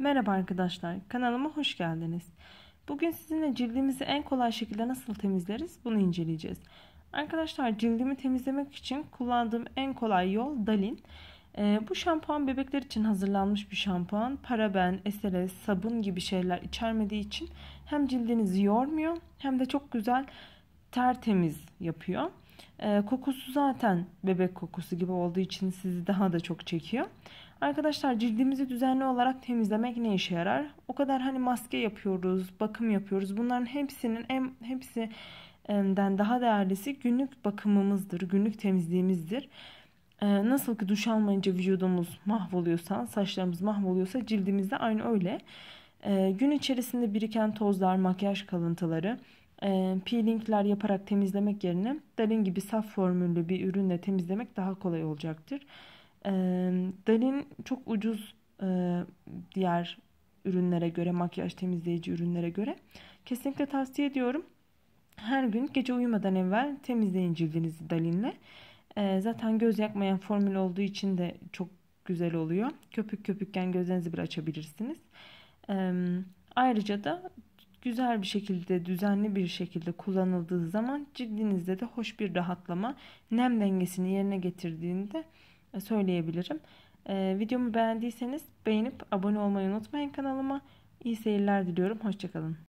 Merhaba arkadaşlar, kanalıma hoş geldiniz. Bugün sizinle cildimizi en kolay şekilde nasıl temizleriz bunu inceleyeceğiz. Arkadaşlar cildimi temizlemek için kullandığım en kolay yol Dalin. Ee, bu şampuan bebekler için hazırlanmış bir şampuan. Paraben, SLS, sabun gibi şeyler içermediği için hem cildinizi yormuyor hem de çok güzel tertemiz yapıyor. E, kokusu zaten bebek kokusu gibi olduğu için sizi daha da çok çekiyor. Arkadaşlar cildimizi düzenli olarak temizlemek ne işe yarar? O kadar hani maske yapıyoruz, bakım yapıyoruz. Bunların hepsinin en hepsi daha değerlisi günlük bakımımızdır, günlük temizliğimizdir. Ee, nasıl ki duş almayınca vücudumuz mahvoluyorsa, saçlarımız mahvoluyorsa cildimiz de aynı öyle. Ee, gün içerisinde biriken tozlar, makyaj kalıntıları, e, peelingler yaparak temizlemek yerine Dalin gibi saf formüllü bir ürünle temizlemek daha kolay olacaktır. E, Dalin çok ucuz e, diğer ürünlere göre, makyaj temizleyici ürünlere göre. Kesinlikle tavsiye ediyorum. Her gün gece uyumadan evvel temizleyin cildinizi Dalin'le. E, zaten göz yakmayan formül olduğu için de çok güzel oluyor. Köpük köpükken gözlerinizi bir açabilirsiniz. E, ayrıca da güzel bir şekilde, düzenli bir şekilde kullanıldığı zaman cildinizde de hoş bir rahatlama, nem dengesini yerine getirdiğini de e, söyleyebilirim. Ee, videomu beğendiyseniz beğenip abone olmayı unutmayın kanalıma. İyi seyirler diliyorum. Hoşçakalın.